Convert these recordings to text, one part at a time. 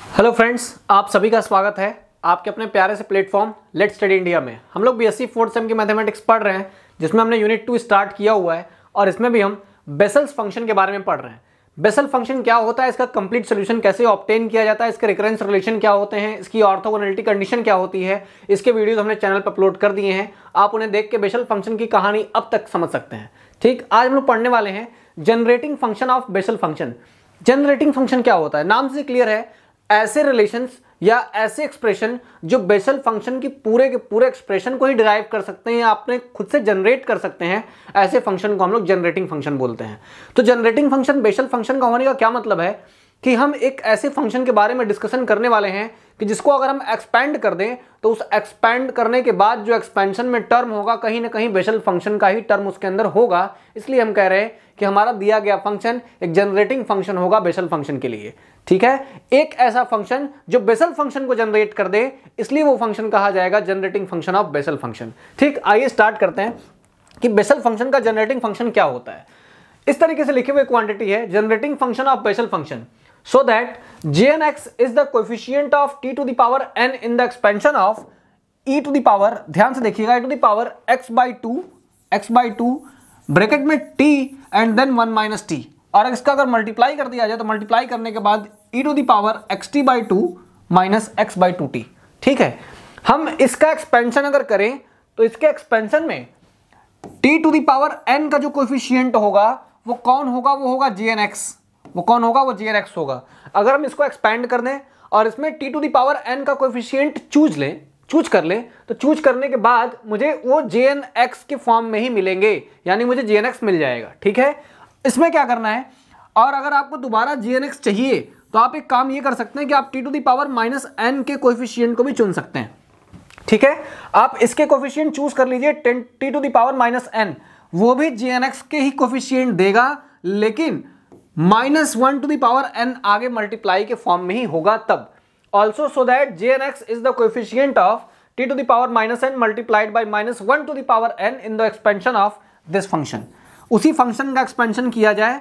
hello friends आप सभी का स्वागत है आपके अपने प्यारे से प्लेटफॉर्म लेट स्टडी इंडिया में हम लोग B S C fourth sem की मैथमेटिक्स पढ़ रहे हैं जिसमें हमने यूनिट टू स्टार्ट किया हुआ है और इसमें भी हम बेसल्स फंक्शन के बारे में पढ़ रहे हैं बेसल फंक्शन क्या होता है इसका कंप्लीट सोल्यूशन कैसे ऑप्टेन किया जाता है इसके रिकरेंस रिलेशन क्या होते हैं इसकी ऑर्थोगोनलिटी कंडीशन क्या होती है इसके वीडियोज़ हमने चैनल पर अपलोड कर दिए हैं आप उन्हें देख के बेसल फंक्शन की कहानी अब तक समझ सकते हैं ठीक आज हम लोग पढ़ने वाले हैं generating function of Bessel function generating function क्या होता है नाम से क्लियर है ऐसे रिलेशंस या ऐसे एक्सप्रेशन जो बेसल फंक्शन की पूरे के पूरे एक्सप्रेशन को ही डिराइव कर सकते हैं या अपने खुद से जनरेट कर सकते हैं ऐसे फंक्शन को हम लोग जनरेटिंग फंक्शन बोलते हैं तो जनरेटिंग फंक्शन बेसल फंक्शन का होने का क्या मतलब है कि हम एक ऐसे फंक्शन के बारे में डिस्कशन करने वाले हैं कि जिसको अगर हम एक्सपेंड कर दें तो उस एक्सपेंड करने के बाद जो एक्सपेंशन में टर्म होगा कहीं ना कहीं बेशल फंक्शन का ही टर्म उसके अंदर होगा इसलिए हम कह रहे हैं कि हमारा दिया गया फंक्शन एक जनरेटिंग फंक्शन होगा बेशल फंक्शन के लिए ठीक है एक ऐसा फंक्शन जो बेसल फंक्शन को जनरेट कर दे इसलिए वो फंक्शन कहा जाएगा generating function of Bessel function ठीक आइए स्टार्ट करते हैं कि बेसल फंक्शन का जनरेटिंग फंक्शन क्या होता है इस तरीके से लिखे हुए क्वांटिटी है generating function of Bessel function so that jnx is the coefficient of t to the power n in the expansion of e to the power ध्यान से देखिएगा e to the power x by 2 x by 2 bracket में t and then 1 minus T और इसका अगर multiply कर दिया जाए तो मल्टीप्लाई करने के बाद e to the power X T by two minus X by two T ठीक है हम इसका एक्सपेंशन अगर करें तो इसके एक्सपेंशन में t to the power power n का जो कोफिशियंट होगा वो कौन होगा वो होगा जे एन एक्स वो कौन होगा वो एक्स होगा अगर हम इसको एक्सपैंड कर दें और इसमें टी टू दावर एन का कोफिशियंट चूज लें चूज कर लें तो चूज करने के बाद मुझे वो जे एन एक्स के फॉर्म में ही मिलेंगे यानी मुझे जे एन एक्स मिल जाएगा ठीक है इसमें क्या करना है और अगर आपको दोबारा जे एन एक्स चाहिए तो आप एक काम ये कर सकते हैं कि आप T to the power minus N के कोफिशियंट को भी चुन सकते हैं ठीक है आप इसके कोफिशियंट चूज कर लीजिए T to the power minus N वो भी जे एन एक्स के ही कोफिशियंट देगा लेकिन minus one to the power N आगे मल्टीप्लाई के फॉर्म में ही होगा तब also so that J N x is the coefficient of T to the power minus N multiplied by minus one to the power N in the expansion of this function उसी function का expansion किया जाए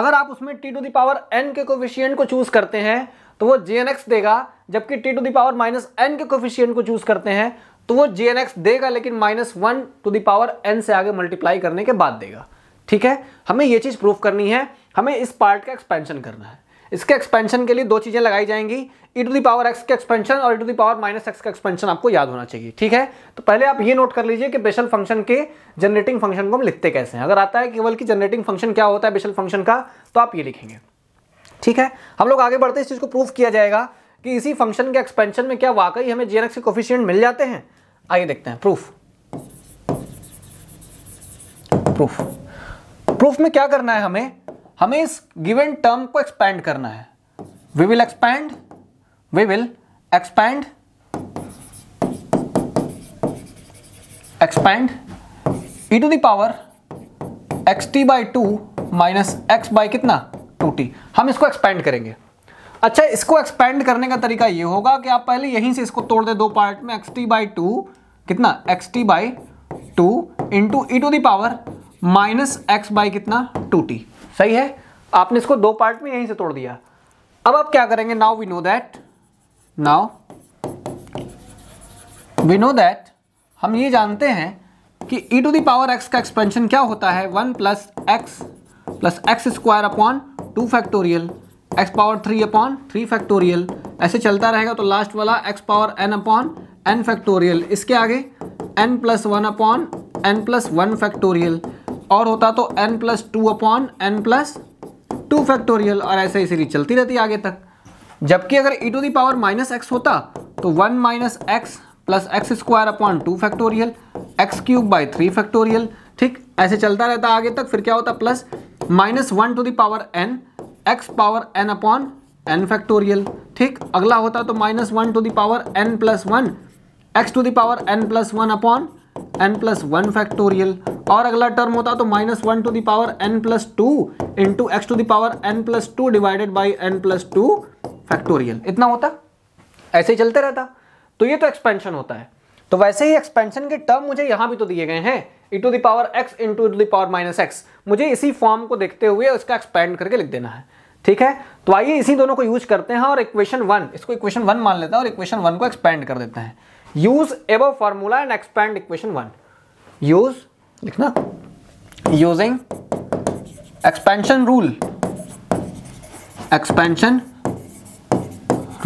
अगर आप उसमें टी टू दावर एन के coefficient को choose करते हैं तो वो जे एन एक्स देगा जबकि T to the power minus N के कोफिशियंट को चूज करते हैं तो वो जे एन एक्स देगा लेकिन minus one to the power N से आगे मल्टीप्लाई करने के बाद देगा ठीक है हमें ये चीज़ प्रूफ करनी है हमें इस पार्ट का एक्सपेंशन करना है इसके एक्सपेंशन के लिए दो चीज़ें लगाई जाएंगी E to the power X का एक्सपेंशन और E to the power minus X का एक्सपेंशन आपको याद होना चाहिए ठीक है तो पहले आप ये नोट कर लीजिए कि बेशल फंक्शन के जनरेटिंग फंक्शन को हम लिखते कैसे हैं अगर आता है केवल कि जनरेटिंग फंक्शन क्या होता है बेशल फंक्शन का तो आप ये लिखेंगे ठीक है हम लोग आगे बढ़ते इस चीज़ को प्रूफ किया जाएगा कि इसी फंक्शन के एक्सपेंशन में क्या वाकई हमें जी के कोफिशियंट मिल जाते हैं आइए देखते हैं प्रूफ प्रूफ प्रूफ में क्या करना है हमें हमें इस गिवन टर्म को एक्सपैंड करना है we will expand we will expand expand E to the power X T by two minus X by कितना टू टी हम इसको एक्सपैंड करेंगे अच्छा इसको एक्सपैंड करने का तरीका यह होगा कि आप पहले यहीं से इसको तोड़ दे दो पार्ट में एक्स टी बाई टू कितना X T by two into E to the power minus X by कितना टू टी सही है आपने इसको दो पार्ट में यहीं से तोड़ दिया अब आप क्या करेंगे now we know that now we know that हम ये जानते हैं कि ई टू दावर एक्स का एक्सपेंशन क्या होता है one plus X plus X square upon two factorial X power three upon three factorial ऐसे चलता रहेगा तो लास्ट वाला X power N upon N factorial इसके आगे N plus one upon N plus one factorial और होता तो N plus two upon N plus two factorial और ऐसे ही सीरीज चलती रहती आगे तक जबकि अगर E to the power minus X होता तो one minus X plus X square upon two factorial X cube by three factorial ठीक ऐसे चलता रहता आगे तक फिर क्या होता plus minus one to the power N X power N upon N factorial ठीक अगला होता तो minus one to the power N plus one X to the power N plus one upon N plus one factorial और अगला टर्म होता तो minus one to the power N plus two into X to the power N plus two divided by N plus two factorial इतना होता ऐसे ही चलते रहता तो ये तो एक्सपेंशन होता है तो वैसे ही एक्सपेंशन के टर्म मुझे यहां भी तो दिए गए हैं E to the power X into to the power minus X मुझे इसी फॉर्म को देखते हुए उसका एक्सपेंड करके लिख देना है ठीक है तो आइए इसी दोनों को यूज करते हैं और इक्वेशन वन इसको इक्वेशन वन मान लेते हैं और इक्वेशन वन को एक्सपेंड कर देते हैं use above formula and expand equation one use लिखना using expansion rule expansion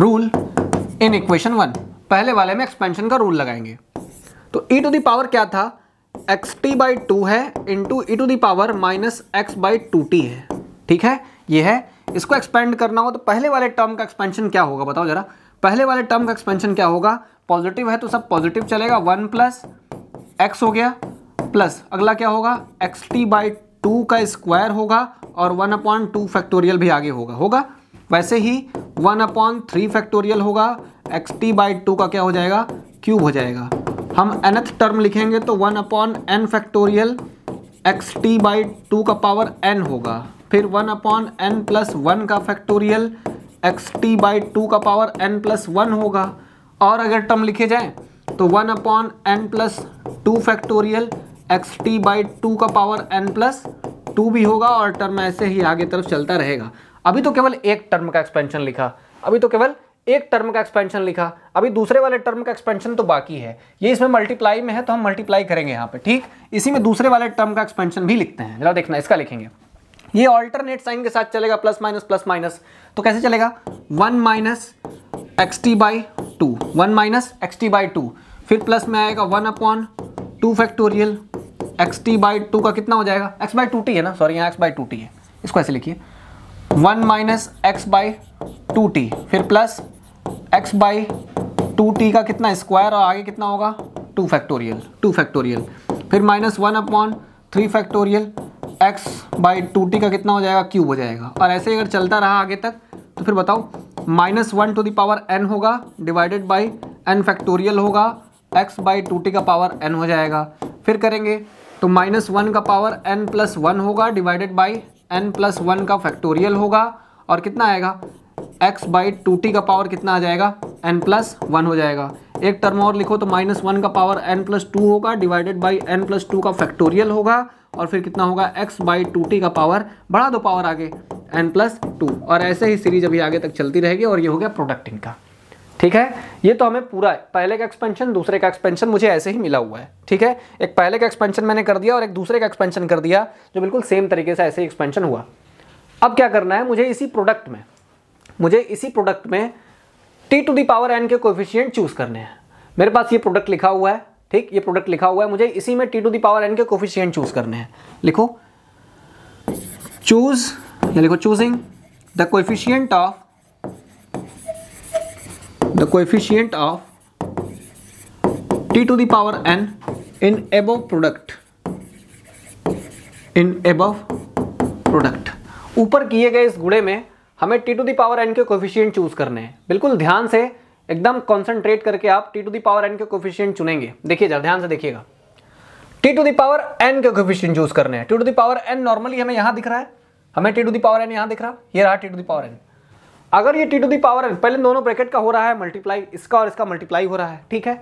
rule in equation one पहले वाले में एक्सपेंशन का रूल लगाएंगे तो ई टू दावर क्या था एक्स टी बाई टू है into E to the power minus X by two T है ठीक है ये है इसको एक्सपेंड करना हो तो पहले वाले टर्म का एक्सपेंशन क्या होगा बताओ जरा पहले वाले टर्म का एक्सपेंशन क्या होगा पॉजिटिव है तो सब पॉजिटिव चलेगा वन प्लस एक्स हो गया प्लस अगला क्या होगा एक्स टी बाई टू का स्क्वायर होगा और वन अपॉन टू फैक्टोरियल भी आगे होगा होगा वैसे ही वन अपॉन थ्री फैक्टोरियल होगा एक्स टी बाई टू का क्या हो जाएगा क्यूब हो जाएगा हम एनथ टर्म लिखेंगे तो one upon N factorial X T by two का पावर एन होगा फिर one upon N plus one का factorial X T by two का पावर एन प्लस वन होगा और अगर टर्म लिखे जाए तो one upon N plus two factorial X T by two का पावर एन प्लस टू भी होगा और टर्म ऐसे ही आगे तरफ चलता रहेगा अभी तो केवल एक टर्म का एक्सपेंशन लिखा अभी तो केवल एक टर्म का एक्सपेंशन लिखा अभी दूसरे वाले टर्म का एक्सपेंशन तो बाकी है ये इसमें मल्टीप्लाई में है तो हम मल्टीप्लाई करेंगे यहाँ पे ठीक इसी में दूसरे वाले टर्म का एक्सपेंशन भी लिखते हैं जरा देखना इसका लिखेंगे ये ऑल्टरनेट साइन के साथ चलेगा प्लस माइनस प्लस माइनस तो कैसे चलेगा one minus X T by two one minus X T by two फिर प्लस में आएगा one upon two factorial X T by two का कितना हो जाएगा एक्स बाई टू टी है ना सॉरी यहाँ एक्स बाई टू टी है इसको ऐसे लिखिए one minus X by two T फिर plus X by two T का कितना स्क्वायर और आगे कितना होगा टू फैक्टोरियल टू फैक्टोरियल फिर minus one upon three factorial x by two T का कितना हो जाएगा क्यूब हो जाएगा और ऐसे अगर चलता रहा आगे तक तो फिर बताओ minus one to the power N होगा डिवाइडेड बाई एन फैक्टोरियल होगा एक्स बाई टू टी का पावर एन हो जाएगा फिर करेंगे तो माइनस वन का पावर एन प्लस वन होगा divided by N plus one का फैक्टोरियल होगा और कितना आएगा एक्स बाई टू टी का पावर कितना आ जाएगा एन प्लस वन हो जाएगा एक टर्म और लिखो तो माइनस वन का पावर एन प्लस टू होगा divided by N plus two का फैक्टोरियल होगा और फिर कितना होगा एक्स बाई टू टी का पावर बढ़ा दो पावर आगे एन प्लस टू और ऐसे ही सीरीज अभी आगे तक चलती रहेगी और ये हो गया प्रोडक्ट इनका ठीक है ये तो हमें पूरा पहले का एक्सपेंशन दूसरे का एक्सपेंशन मुझे ऐसे ही मिला हुआ है ठीक है एक पहले का एक्सपेंशन मैंने कर दिया और एक दूसरे का एक्सपेंशन कर दिया जो बिल्कुल सेम तरीके से ऐसे ही एक्सपेंशन हुआ अब क्या करना है मुझे इसी प्रोडक्ट में मुझे इसी प्रोडक्ट में T to the power N के कोफिशियंट चूज़ करने हैं मेरे पास ये प्रोडक्ट लिखा हुआ है ठीक ये प्रोडक्ट लिखा हुआ है मुझे इसी में टी टू दावर एन के कोफिशियंट चूज करने हैं लिखो चूज या लिखो choosing the coefficient of the coefficient of T to the power N in above product in above product ऊपर किए गए इस गुड़े में हमें टी टू दावर एन के कोफिशियंट चूज करने हैं बिल्कुल ध्यान से एकदम कॉन्सेंट्रेट करके आप टी टू दावर एन के कोफिशियंट चुनेंगे देखिए जरा ध्यान से देखिएगा टी टू दावर एन के कोफिशियंट चूज करने हैं T to the power N normally हमें यहां दिख रहा है हमें टी टू दावर एन यहां दिख रहा है ये रहा टी टू दावर एन अगर ये टी टू दावर एन पहले दोनों ब्रैकेट का हो रहा है मल्टीप्लाई इसका और इसका मल्टीप्लाई हो रहा है ठीक है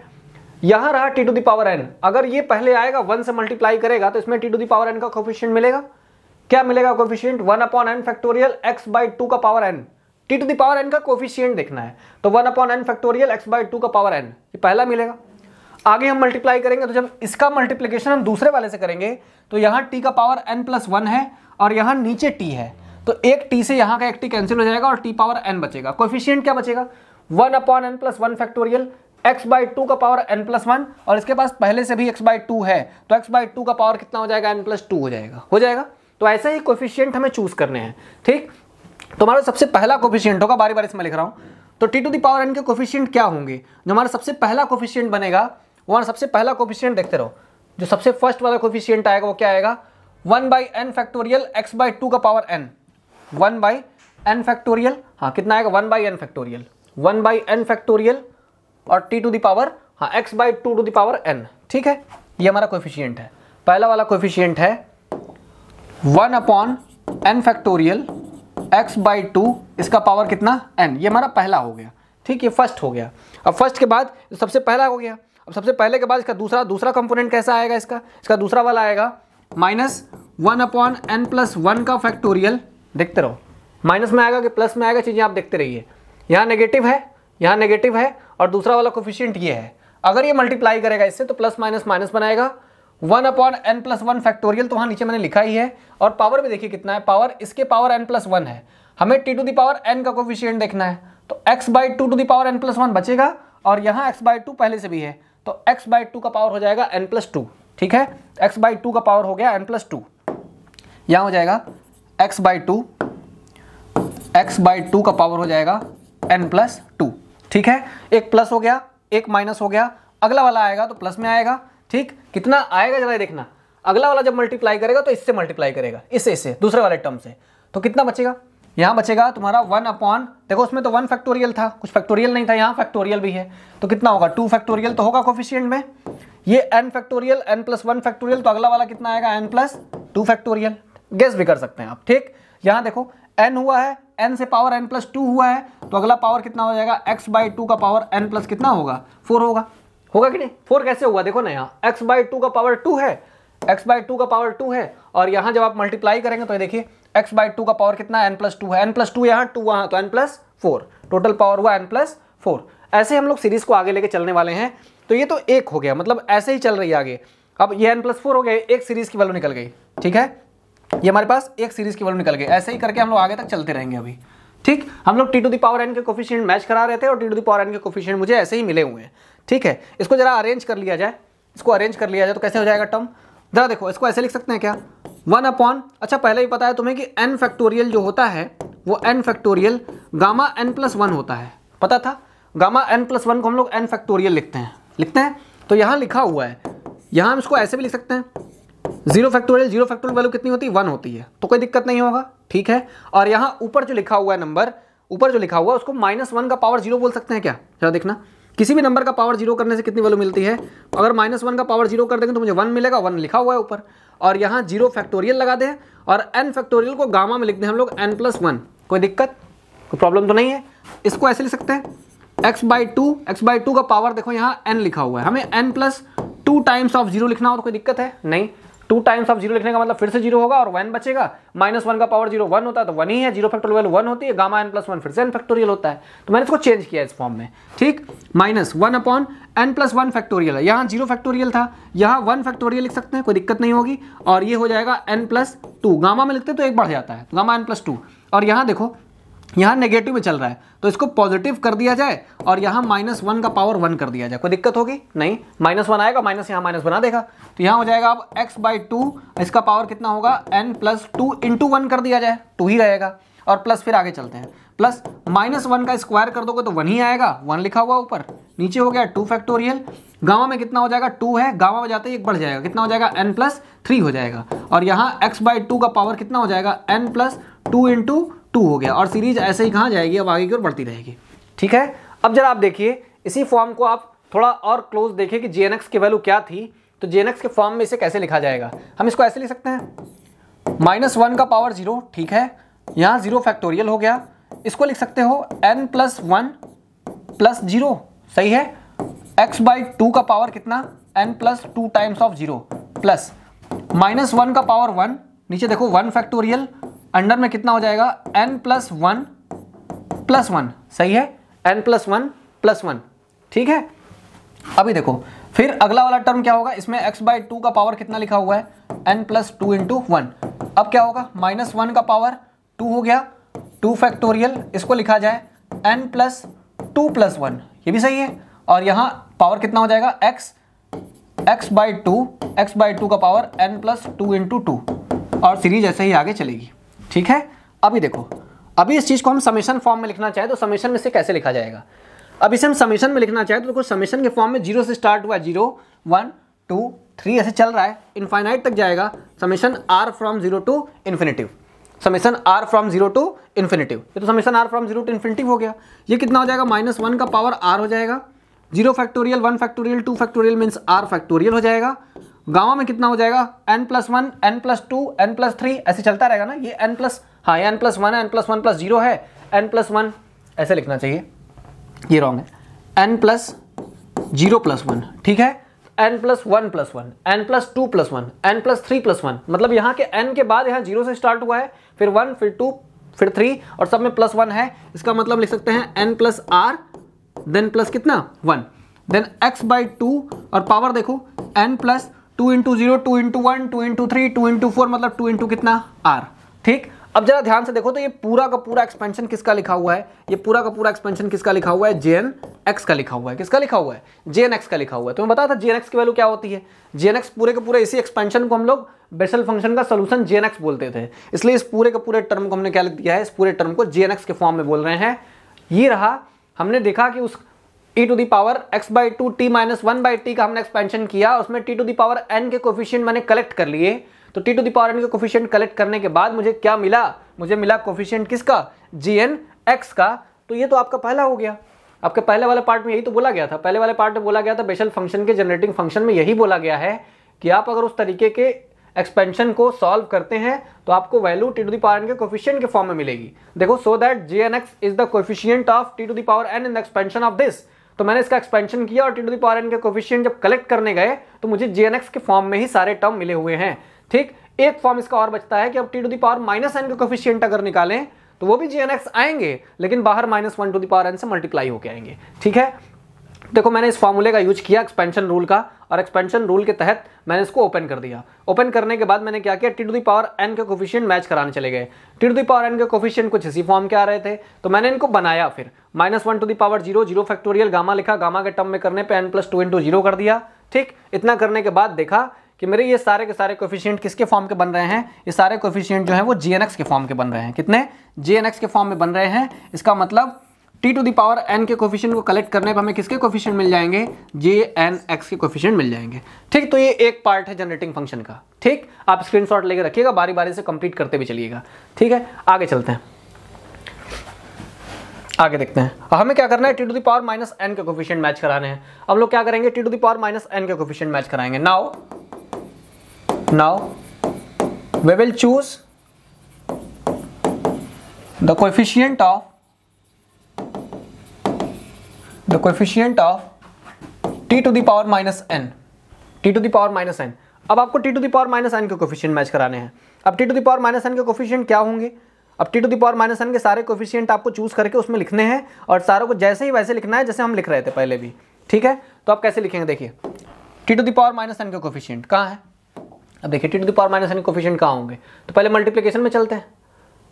यहां रहा टी टू दावर एन अगर ये पहले आएगा वन से मल्टीप्लाई करेगा तो इसमें टी टू दावर एन का कोफिशियंट मिलेगा क्या मिलेगा coefficient one upon N factorial x by two का power N T to the power N का कोफिशियंट देखना है तो one upon N factorial X by two का पावर एन ये पहला मिलेगा आगे हम मल्टीप्लाई करेंगे तो जब इसका मल्टीप्लीकेशन हम दूसरे वाले से करेंगे तो यहाँ टी का पावर एन प्लस वन है और यहाँ नीचे टी है तो एक टी से यहाँ का एक टी कैंसिल हो जाएगा और टी पावर एन बचेगा कोफिशियंट क्या बचेगा one upon N plus one factorial x by two का पावर एन प्लस वन और इसके पास पहले से भी एक्स बाई टू है तो एक्स बाई टू का पावर कितना हो जाएगा एन प्लस टू हो जाएगा हो जाएगा तो ऐसे ही कोफिशियंट हमें चूज करने हैं ठीक तो हमारा सबसे पहला कोफिशियंट होगा बारी बारी से मैं लिख रहा हूँ तो T to the power N के कोफिशियंट क्या होंगे जो हमारा सबसे पहला कोफिशियंट बनेगा वो हमारा सबसे पहला कोफिशियंट देखते रहो जो सबसे फर्स्ट वाला कोफिशियंट आएगा वो क्या आएगा one by N factorial x by two का power N one by N factorial हाँ कितना आएगा one by N factorial one by N factorial और टी टू दी पावर हाँ X by two to the power N ठीक है ये हमारा कोफिशियंट है पहला वाला कोफिशियंट है one upon N factorial x by two इसका पावर कितना एन ये हमारा पहला हो गया ठीक ये फर्स्ट हो गया अब फर्स्ट के बाद सबसे पहला हो गया अब सबसे पहले के बाद इसका दूसरा दूसरा कंपोनेंट कैसा आएगा इसका इसका दूसरा वाला आएगा minus one upon N plus one का फैक्टोरियल देखते रहो माइनस में आएगा कि प्लस में आएगा चीज़ें आप देखते रहिए यहाँ नेगेटिव है यहाँ नेगेटिव है और दूसरा वाला कोफिशियंट ये है अगर ये मल्टीप्लाई करेगा इससे तो प्लस माइनस माइनस बनाएगा one upon N plus one factorial तो वहां नीचे मैंने लिखा ही है और पावर भी देखिए कितना है पावर इसके पावर एन प्लस वन है हमें टी टू दावर एन का कोफिशियंट देखना है तो x by two to the power N plus one बचेगा और यहाँ एक्स बाई टू पहले से भी है तो एक्स बाई टू का पावर हो जाएगा एन प्लस टू ठीक है एक्स बाई टू का पावर हो गया एन प्लस टू यहाँ हो जाएगा x by two x by two का पावर हो जाएगा एन प्लस टू ठीक है एक प्लस हो गया एक माइनस हो गया अगला वाला आएगा तो प्लस में आएगा ठीक कितना आएगा जरा देखना अगला वाला जब मल्टीप्लाई करेगा तो इससे मल्टीप्लाई करेगा इससे इससे दूसरे वाले टर्म से तो कितना बचेगा यहां बचेगा तुम्हारा वन अपॉन देखो उसमें तो वन फैक्टोरियल था कुछ फैक्टोरियल नहीं था यहाँ फैक्टोरियल भी है तो कितना होगा टू फैक्टोरियल तो होगा कोफिशियंट में ये n factorial n plus one factorial तो अगला वाला कितना आएगा n plus two factorial guess भी कर सकते हैं आप ठीक यहाँ देखो एन हुआ है एन से पावर एन प्लस टू हुआ है तो अगला पावर कितना हो जाएगा एक्स बाई टू का पावर एन प्लस कितना होगा फोर होगा होगा कि नहीं फोर कैसे होगा देखो ना यहाँ एक्स बाई टू का पावर टू है एक्स बाई टू का पावर टू है और यहाँ जब आप मल्टीप्लाई करेंगे तो देखिए एक्स बाई टू का पावर कितना एन प्लस टू है एन प्लस टू यहाँ टू वहाँ तो N plus four total power हुआ एन प्लस फोर ऐसे हम लोग सीरीज को आगे लेके चलने वाले हैं तो ये तो एक हो गया मतलब ऐसे ही चल रही है आगे अब ये एन प्लस फोर हो गया एक सीरीज की वैल्यू निकल गई ठीक है ये हमारे पास एक सीरीज की वैल्यू निकल गई ऐसे ही करके हम लोग आगे तक चलते रहेंगे अभी ठीक हम लोग t to the power N के कोफिशियंट मैच करा रहे थे और T to the power N के कोफिशियंट मुझे ऐसे ही मिले हुए हैं ठीक है इसको जरा अरेंज कर लिया जाए इसको अरेंज कर लिया जाए तो कैसे हो जाएगा टर्म जरा देखो इसको ऐसे लिख सकते हैं क्या वन अपॉन अच्छा पहले ही पता है तुम्हें कि एन फैक्टोरियल जो होता है वो n factorial gamma n plus one होता है पता था गामा एन प्लस वन को हम लोग एन फैक्टोरियल लिखते हैं लिखते हैं तो यहाँ लिखा हुआ है यहाँ हम इसको ऐसे भी लिख सकते हैं zero factorial zero factorial value कितनी होती है वन होती है तो कोई दिक्कत नहीं होगा ठीक है और यहाँ ऊपर जो लिखा हुआ है नंबर ऊपर जो लिखा हुआ है उसको माइनस वन का पावर जीरो बोल सकते हैं क्या जरा देखना किसी भी नंबर का पावर जीरो करने से कितनी वैल्यू मिलती है अगर माइनस वन का पावर जीरो कर देंगे तो मुझे वन मिलेगा वन लिखा हुआ है ऊपर और यहाँ जीरो फैक्टोरियल लगा दें और एन फैक्टोरियल को गामा में लिख दें हम लोग एन प्लस वन कोई दिक्कत कोई प्रॉब्लम तो नहीं है इसको ऐसे लिख सकते हैं x by two x by two का पावर देखो यहाँ एन लिखा हुआ है हमें n plus two times of zero लिखना हो तो कोई दिक्कत है नहीं टू टाइम्स ऑफ जीरो लिखने का मतलब फिर से जीरो होगा और वन बचेगा माइनस वन का पावर जीरो वन होता है तो वन ही है जीरो फैक्टोरियल वैल्यू वन होती है गामा एन प्लस वन फिर से एन फैक्टोरियल होता है तो मैंने इसको चेंज किया इस फॉर्म में ठीक minus one upon N plus one factorial है यहाँ जीरो फैक्टोरियल था यहाँ वन फैक्टोरियल लिख सकते हैं कोई दिक्कत नहीं होगी और ये हो जाएगा एन प्लस टू गामा में लिखते तो एक बढ़ जाता है गामा एन प्लस टू और यहाँ देखो यहाँ नेगेटिव में चल रहा है तो इसको पॉजिटिव कर दिया जाए और यहाँ माइनस वन का पावर वन कर दिया जाए कोई दिक्कत होगी नहीं माइनस वन आएगा माइनस यहाँ माइनस बना देगा तो यहाँ हो जाएगा अब एक्स बाई टू इसका पावर कितना होगा n plus two into one कर दिया जाए टू ही रहेगा और प्लस फिर आगे चलते हैं प्लस माइनस वन का स्क्वायर कर दोगे तो वन ही आएगा वन लिखा हुआ ऊपर नीचे हो गया टू फैक्टोरियल गामा में कितना हो जाएगा टू है गामा में जाते ही एक बढ़ जाएगा कितना हो जाएगा एन प्लस थ्री हो जाएगा और यहाँ एक्स बाई टू का पावर कितना हो जाएगा n plus two into two हो गया और सीरीज ऐसे ही कहाँ जाएगी अब आगे की ओर बढ़ती रहेगी ठीक है अब जरा आप देखिए इसी फॉर्म को आप थोड़ा और क्लोज देखें कि जे की वैल्यू क्या थी तो जे के फॉर्म में इसे कैसे लिखा जाएगा हम इसको ऐसे लिख सकते हैं माइनस वन का पावर जीरो ठीक है यहाँ जीरो फैक्टोरियल हो गया इसको लिख सकते हो n plus one plus zero सही है एक्स बाई टू का पावर कितना n plus two times of zero plus minus one का पावर वन नीचे देखो वन फैक्टोरियल अंडर में कितना हो जाएगा n plus one plus one सही है n plus one plus one ठीक है अभी देखो फिर अगला वाला टर्म क्या होगा इसमें x बाई टू का पावर कितना लिखा हुआ है n plus two into one अब क्या होगा माइनस वन का पावर टू हो गया टू फैक्टोरियल इसको लिखा जाए n plus two plus one ये भी सही है और यहाँ पावर कितना हो जाएगा x x by two x by two का power n plus two into two और सीरीज ऐसे ही आगे चलेगी ठीक है अभी देखो अभी इस चीज़ को हम समेशन फॉर्म में लिखना चाहें तो समेशन में से कैसे लिखा जाएगा अब इसे हम समेशन में लिखना चाहें तो देखो समेशन के फॉर्म में जीरो से स्टार्ट हुआ जीरो वन टू थ्री ऐसे चल रहा है इनफाइनाइट तक जाएगा summation r from zero to infinity summation r from zero to infinity ये तो summation r from zero to infinity हो गया ये कितना हो जाएगा माइनस वन का पावर आर हो जाएगा zero factorial one factorial two factorial means r factorial हो जाएगा गामा में कितना हो जाएगा n plus one n plus two n plus three ऐसे चलता रहेगा ना ये एन प्लस हाँ N plus one n plus one plus zero है एन प्लस वन ऐसे लिखना चाहिए ये रॉन्ग है n plus zero plus one ठीक है n plus one plus one n plus two plus one n plus three plus one मतलब यहाँ के एन के बाद यहाँ जीरो से स्टार्ट हुआ है फिर वन फिर टू फिर थ्री और सब में प्लस वन है इसका मतलब लिख सकते हैं n plus r then plus कितना one then x by two और पावर देखो n plus two into zero two into one two into three two into four मतलब टू इंटू कितना आर ठीक अब जरा ध्यान से देखो तो ये पूरा का पूरा एक्सपेंशन किसका लिखा हुआ है ये पूरा का पूरा एक्सपेंशन किसका लिखा हुआ है जे एन एक्स का लिखा हुआ है किसका लिखा हुआ है जे एन एक्स का लिखा हुआ है तो मैं बताया था जे एन एक्स की वैल्यू क्या होती है जे एन एक्स पूरे के पूरे इसी एक्सपेंशन को हम लोग बेसल फंक्शन का सोल्यूशन जे एन एक्स बोलते थे इसलिए इस पूरे के पूरे टर्म को हमने क्या लिख दिया है इस पूरे टर्म को जे एन एक्स के फॉर्म में बोल रहे हैं ये रहा हमने देखा कि उस e to the power x by two t minus one by t का हमने एक्सपेंशन किया उसमें T to the power N के कोफिशियंट मैंने कलेक्ट कर लिए तो T to the power N के कोफिशियंट कलेक्ट करने के बाद मुझे क्या मिला मुझे मिला कोफिशियंट किसका जी एन एक्स का तो ये तो आपका पहला हो गया आपके पहले वाले पार्ट में यही तो बोला गया था पहले वाले पार्ट में बोला गया था बेशल फंक्शन के जनरेटिंग फंक्शन में यही बोला गया है कि आप अगर उस तरीके के एक्सपेंशन को सॉल्व करते हैं तो आपको value t to the power N के कोफिशियंट के फॉर्म में मिलेगी देखो so that J n x is the coefficient of T to the power n in the expansion of this तो मैंने इसका एक्सपेंशन किया और टी टू दावर एन के कोफिशियंट जब कलेक्ट करने गए तो मुझे जे के फॉर्म में ही सारे टर्म मिले हुए हैं ठीक एक फॉर्म इसका और बचता है कि अब t to the power minus N के कोफिशियंट अगर निकालें तो वो भी एक्स आएंगे लेकिन बाहर minus one to the power N से मल्टीप्लाई होकर आएंगे ठीक है देखो मैंने इस फॉर्मूले का यूज किया एक्सपेंशन रूल का और एक्सपेंशन रूल के तहत मैंने इसको ओपन कर दिया ओपन करने के बाद मैंने क्या किया t to the power N के कोफिशियंट मैच कराने चले गए t to the power N के कोफिशियंट कुछ इसी फॉर्म के आ रहे थे तो मैंने इनको बनाया फिर minus one to the power zero zero factorial gamma लिखा गामा के टर्म में करने पर n plus two into zero कर दिया ठीक इतना करने के बाद देखा कि मेरे ये सारे के सारे कोफिशियंट किसके फॉर्म के बन रहे हैं ये सारे कोफिशियंट जो है वो जी के फॉर्म के बन रहे हैं कितने जी के फॉर्म में बन रहे हैं इसका मतलब t to the power N के कोफिशियंट को कलेक्ट करने पर हमें किसके कोफिशियंट मिल जाएंगे जे एन एक्स के कोफिशियंट मिल जाएंगे ठीक तो ये एक पार्ट है जनरेटिंग फंक्शन का ठीक आप स्क्रीन शॉट लेकर रखिएगा बारी बारी से कंप्लीट करते भी चलिएगा ठीक है आगे चलते हैं आगे देखते हैं हमें क्या करना है t to the power minus N के कोफिशियंट मैच कराने हैं हम लोग क्या करेंगे t to the power minus N के कोफिशियंट मैच कराएंगे now now we will choose the coefficient of the coefficient of T to the power minus n T to the power minus n अब आपको t to the power minus N के coefficient match कराने हैं अब t to the power minus N के coefficient क्या होंगे अब t to the power power minus N के सारे कोफिशियंट आपको चूज करके उसमें लिखने हैं और सारों को जैसे ही वैसे लिखना है जैसे हम लिख रहे थे पहले भी ठीक है तो आप कैसे लिखेंगे देखिए t to the power power minus N के कोफिशियंट कहाँ है अब देखिए t to the power minus n coefficient कहाँ होंगे तो पहले मल्टीप्लीकेशन में चलते हैं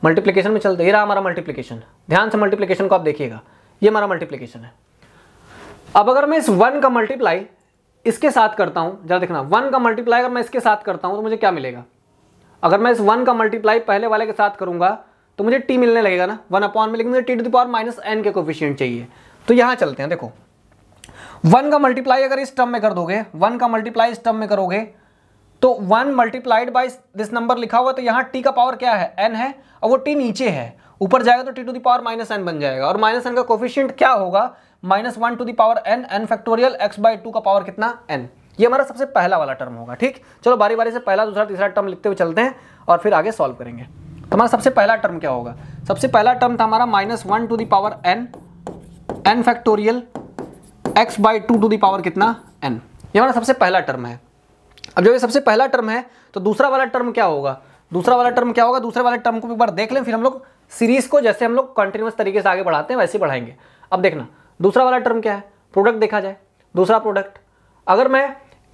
मल्टीप्लीकेशन में चलते ये रहा हमारा मल्टीप्लीकेशन ध्यान से मल्टीप्लीकेशन को आप देखिएगा ये हमारा मल्टीप्लीकेशन है अब अगर मैं इस वन का मल्टीप्लाई इसके साथ करता हूं जरा देखना वन का मल्टीप्लाई अगर मैं इसके साथ करता हूं तो मुझे क्या मिलेगा अगर मैं इस वन का मल्टीप्लाई पहले वाले के साथ करूंगा तो मुझे टी मिलने लगेगा ना वन अपॉन में लेकिन मुझे t to the power minus N के कोफिशियंट चाहिए तो यहां चलते हैं देखो वन का मल्टीप्लाई अगर इस टर्म में कर दोगे वन का मल्टीप्लाई इस टर्म में करोगे तो one multiplied by this number लिखा हुआ तो यहां टी का पावर क्या है एन है और वो टी नीचे है ऊपर जाएगा तो T to the power minus n बन जाएगा और माइनस एन का कोफिशियंट क्या होगा minus one to the power n n factorial x by two का पावर कितना एन ये हमारा सबसे पहला वाला टर्म होगा ठीक चलो बारी बारी से पहला दूसरा तीसरा टर्म लिखते हुए चलते हैं और फिर आगे सॉल्व करेंगे तो हमारा सबसे पहला टर्म क्या होगा सबसे पहला टर्म था हमारा minus one to the power n n factorial x by two to the power कितना एन ये हमारा सबसे पहला टर्म है अब जब ये सबसे पहला टर्म है तो दूसरा वाला टर्म क्या होगा दूसरा वाला टर्म क्या होगा दूसरे वाले टर्म को एक बार देख लें फिर हम लोग सीरीज को जैसे हम लोग कंटिन्यूस तरीके से आगे बढ़ाते हैं वैसे बढ़ाएंगे अब देखना दूसरा वाला टर्म क्या है प्रोडक्ट देखा जाए दूसरा प्रोडक्ट अगर मैं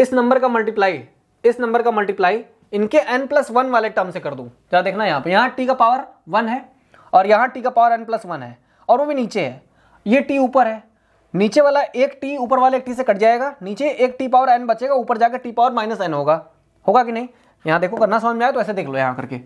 इस नंबर का मल्टीप्लाई इस नंबर का मल्टीप्लाई इनके एन प्लस वन वाले टर्म से कर दूं जरा देखना यहां पे यहां टी का पावर वन है और यहाँ टी का पावर एन प्लस वन है और वो भी नीचे है ये टी ऊपर है नीचे वाला एक टी ऊपर वाले एक टी से कट जाएगा नीचे एक टी पावर एन बचेगा ऊपर जाकर टी पावर माइनस एन होगा होगा कि नहीं यहाँ देखो करना समझ में आए तो ऐसे देख लो यहाँ करके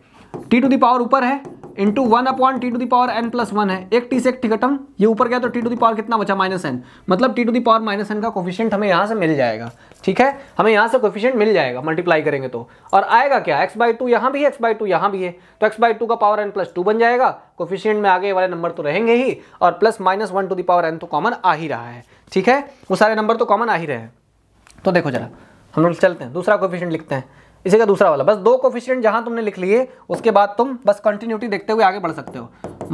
टी टू दी पावर ऊपर है into one upon t to the power N plus one है एक टी से एक ठिकटम ये ऊपर गया तो टी टू दी पावर कितना बचा माइनस एन मतलब t to the power minus n का कोफिशियंट हमें यहाँ से मिल जाएगा ठीक है हमें यहाँ से कोफिशियंट मिल जाएगा मल्टीप्लाई करेंगे तो और आएगा क्या एक्स बाई टू यहाँ भी है एक्स बाई टू यहाँ भी है तो एक्स बाई टू का पावर एन प्लस टू बन जाएगा कोफिशियंट में आगे वाले नंबर तो रहेंगे ही और plus minus one to the power n तो कॉमन आ ही रहा है ठीक है वो सारे नंबर तो कॉमन आ ही रहे हैं तो देखो जरा हम लोग चलते हैं दूसरा कोफिशियंट लिखते हैं इसी का दूसरा वाला बस दो कोफिशियंट जहां तुमने लिख लिए उसके बाद तुम बस कंटिन्यूटी देखते हुए आगे बढ़ सकते हो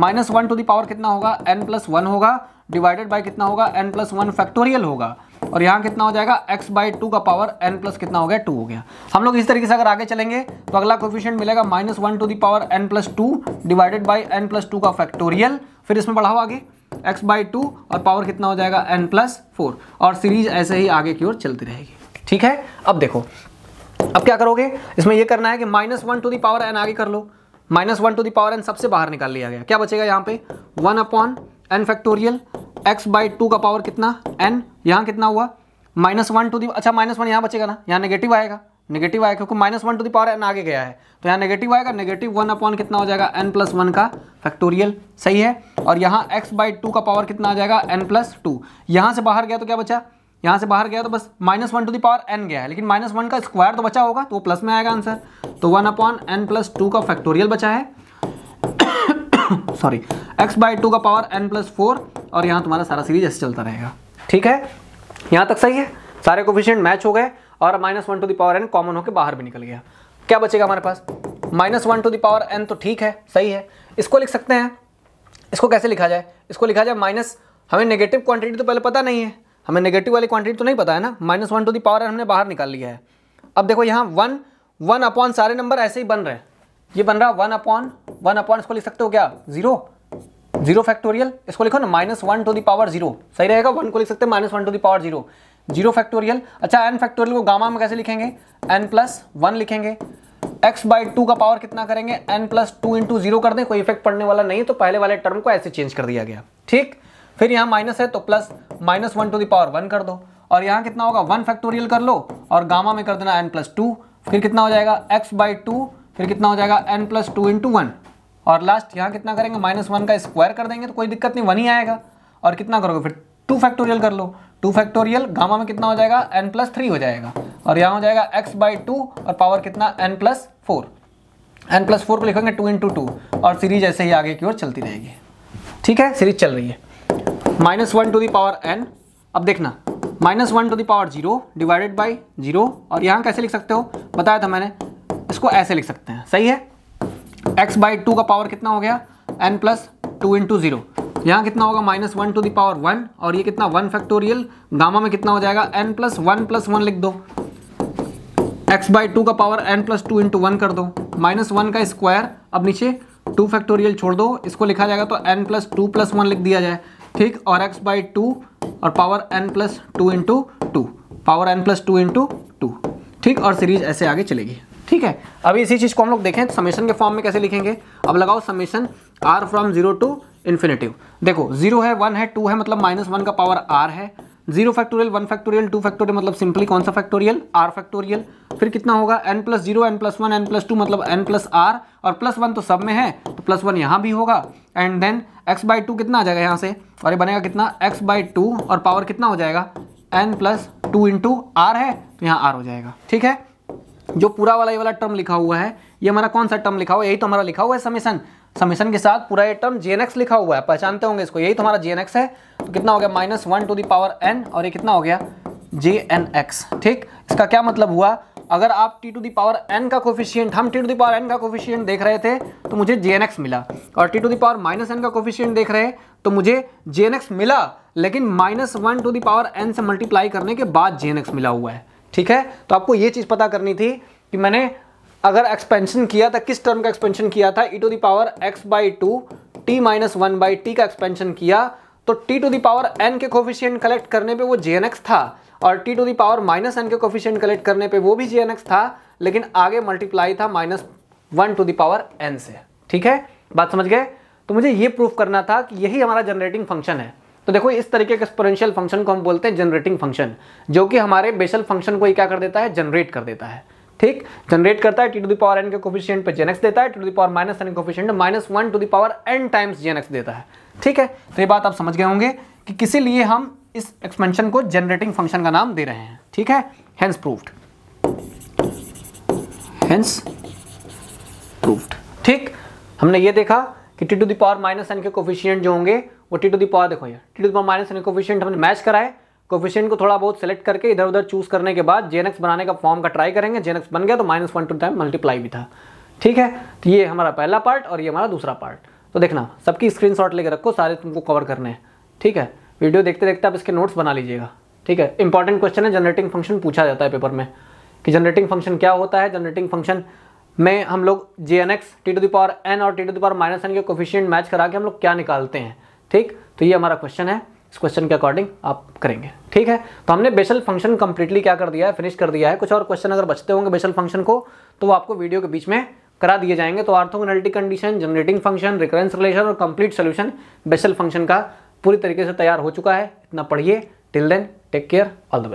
माइनस वन टू दावर कितना होगा एन प्लस वन होगा डिवाइडेड बाय कितना होगा एन प्लस वन फैक्टोरियल होगा और यहाँ कितना हो जाएगा एक्स बाई टू का पावर एन प्लस कितना हो गया टू हो गया हम लोग इस तरीके से अगर आगे चलेंगे तो अगला कोफिशियंट मिलेगा minus one to the power N plus two divided by N plus two का फैक्टोरियल फिर इसमें बढ़ाओ आगे एक्स बाई टू और पावर कितना हो जाएगा एन प्लस फोर और सीरीज ऐसे ही आगे की ओर चलती रहेगी ठीक है अब देखो अब क्या करोगे इसमें यह करना है कि minus one to the power N आगे कर लो minus one to the power n सबसे बाहर निकाल लिया गया क्या बचेगा यहाँ पे one upon N factorial x by two का पावर कितना एन यहाँ कितना हुआ माइनस वन टू दी अच्छा माइनस वन यहाँ बचेगा ना यहाँ नेगेटिव आएगा नेगेटिव आएगा क्योंकि minus one to the power n आगे गया है तो यहाँ नेगेटिव आएगा नेगेटिव वन अपॉन कितना हो जाएगा एन प्लस वन का फैक्टोरियल सही है और यहाँ एक्स बाई टू का पावर कितना आ जाएगा एन प्लस टू यहाँ से बाहर गया तो क्या बचा यहाँ से बाहर गया तो बस minus one to the power n गया है लेकिन माइनस वन का स्क्वायर तो बचा होगा तो वो प्लस में आएगा आंसर तो one upon N plus two का फैक्टोरियल बचा है सॉरी एक्स बाई टू का पावर एन प्लस फोर और यहाँ तुम्हारा सारा सीरीज ऐसे चलता रहेगा ठीक है यहाँ तक सही है सारे कोफिशियंट मैच हो गए और minus one to the power n common होकर बाहर भी निकल गया क्या बचेगा हमारे पास minus one to the power n तो ठीक है सही है इसको लिख सकते हैं इसको कैसे लिखा जाए इसको लिखा जाए माइनस हमें नेगेटिव क्वांटिटी तो पहले पता नहीं है हमें नेगेटिव वाली क्वांटिटी तो नहीं पता है ना minus one to the power हमने बाहर निकाल लिया है अब देखो यहाँ वन वन अपॉन सारे नंबर ऐसे ही बन रहे हैं ये बन रहा वन अपॉन वन अपॉन इसको लिख सकते हो क्या जीरो जीरो फैक्टोरियल इसको लिखो ना minus one to the power zero सही रहेगा वन को लिख सकते हैं minus one to the power zero zero factorial अच्छा एन फैक्टोरियल को गामा में कैसे लिखेंगे एन प्लस वन लिखेंगे एक्स बाई टू का पावर कितना करेंगे n plus two into zero कर दें कोई इफेक्ट पड़ने वाला नहीं है तो पहले वाले टर्म को ऐसे चेंज कर दिया गया ठीक फिर यहाँ माइनस है तो plus minus one to the power one कर दो और यहाँ कितना होगा वन फैक्टोरियल कर लो और गामा में कर देना एन प्लस टू फिर कितना हो जाएगा एक्स बाई टू फिर कितना हो जाएगा n plus two into one और लास्ट यहाँ कितना करेंगे माइनस वन का स्क्वायर कर देंगे तो कोई दिक्कत नहीं वन ही आएगा और कितना करोगे फिर टू फैक्टोरियल कर लो टू फैक्टोरियल गामा में कितना हो जाएगा एन प्लस थ्री हो जाएगा और यहाँ हो जाएगा एक्स बाई टू और पावर कितना n plus four n plus four को लिखेंगे टू इंटू टू और सीरीज ऐसे ही आगे की ओर चलती रहेगी ठीक है सीरीज चल रही है minus one to the power n अब देखना minus one to the power zero divided by zero और यहाँ कैसे लिख सकते हो बताया था मैंने इसको ऐसे लिख सकते हैं सही है एक्स बाई टू का पावर कितना हो गया n plus two into zero यहाँ कितना होगा minus one to the power one और ये कितना वन फैक्टोरियल गामा में कितना हो जाएगा n plus one plus one लिख दो एक्स बाई टू का power N plus two into one कर दो माइनस वन का स्क्वायर अब नीचे टू फैक्टोरियल छोड़ दो इसको लिखा जाएगा तो N plus two plus one लिख दिया जाए ठीक और एक्स बाई टू और power N plus two into two power N plus two into two ठीक और सीरीज ऐसे आगे चलेगी ठीक है अभी इसी चीज़ को हम लोग देखें समेशन के फॉर्म में कैसे लिखेंगे अब लगाओ summation r from zero to infinitive देखो जीरो है वन है टू है मतलब माइनस वन का पावर आर है zero factorial one factorial two factorial मतलब सिंपली कौन सा फैक्टोरियल आर फैक्टोरियल फिर कितना होगा n plus zero n plus one n plus two मतलब एन प्लस आर और प्लस वन तो सब में है तो प्लस वन यहाँ भी होगा and then x by two कितना आ जाएगा यहाँ से और ये बनेगा कितना एक्स बाई टू और पावर कितना हो जाएगा n plus two into r है तो यहाँ आर हो जाएगा ठीक है जो पूरा वाला ये वाला टर्म लिखा हुआ है ये हमारा कौन सा टर्म लिखा हुआ है यही तो हमारा लिखा हुआ है समेसन समीशन के साथ पूरा ये टर्म जी लिखा हुआ है पहचानते होंगे इसको यही तुम्हारा जी है तो कितना हो गया minus one to the power n और ये कितना हो गया जे एन एक्स ठीक इसका क्या मतलब हुआ अगर आप T to the power n का कोफिशियंट हम t to the power n का कोफिशियंट देख रहे थे तो मुझे जे मिला और T to the power minus n का कोफिशियंट देख रहे तो मुझे जे मिला लेकिन minus one to the power n से मल्टीप्लाई करने के बाद जे मिला हुआ है ठीक है तो आपको ये चीज़ पता करनी थी कि मैंने अगर एक्सपेंशन किया था किस टर्म का एक्सपेंशन किया था e to power x by two t minus one by t का एक्सपेंशन किया तो T to the power N के कोफिशियंट कलेक्ट करने पे वो जे एन एक्स था और T to the power minus N के कोफिशियंट कलेक्ट करने पे वो भी जे था लेकिन आगे मल्टीप्लाई था minus one to the power N से ठीक है बात समझ गए तो मुझे ये प्रूफ करना था कि यही हमारा जनरेटिंग फंक्शन है तो देखो इस तरीके के एक्सपोरेंशियल फंक्शन को हम बोलते हैं जनरेटिंग फंक्शन जो कि हमारे बेसल फंक्शन को ही क्या कर देता है जनरेट कर देता है ठीक जनरेट करता है टी टू दावर एन के कोफिशियंट पर जेनेक्स देता है t to the power minus n coefficient minus one to the power n times J n x देता है ठीक है तो ये बात आप समझ गए होंगे कि किसी लिए हम इस एक्सपेंशन को जनरेटिंग फंक्शन का नाम दे रहे हैं ठीक है हेंस प्रूफ्ड हेंस प्रूफ्ड ठीक हमने ये देखा कि t to the power minus N के कोफिशियंट जो होंगे वो टी टू दावर देखो यार t to the power minus n coefficient हमने मैच कराए कोफिशियंट को थोड़ा बहुत सेलेक्ट करके इधर उधर चूज करने के बाद जेनक्स बनाने का फॉर्म का ट्राई करेंगे जेनक्स बन गया तो minus one to time multiply भी था ठीक है तो ये हमारा पहला पार्ट और ये हमारा दूसरा पार्ट तो देखना सबकी स्क्रीनशॉट लेकर रखो सारे तुमको कवर करने हैं ठीक है वीडियो देखते देखते आप इसके नोट्स बना लीजिएगा ठीक है इंपॉर्टेंट क्वेश्चन है जनरेटिंग फंक्शन पूछा जाता है पेपर में कि जनरेटिंग फंक्शन क्या होता है जनरेटिंग फंक्शन में हम लोग J N x t to the power n और T to the power minus N के कोफिशियंट मैच करा के हम लोग क्या निकालते हैं ठीक तो ये हमारा क्वेश्चन है इस क्वेश्चन के अकॉर्डिंग आप करेंगे ठीक है तो हमने बेसल फंक्शन कंप्लीटली क्या कर दिया है फिनिश कर दिया है कुछ और क्वेश्चन अगर बचते होंगे बेसल फंक्शन को तो वो आपको वीडियो के बीच में करा दिए जाएंगे तो orthogonality condition generating function recurrence relation और कंप्लीट सोल्यूशन बेसल फंक्शन का पूरी तरीके से तैयार हो चुका है इतना पढ़िए till then take care all the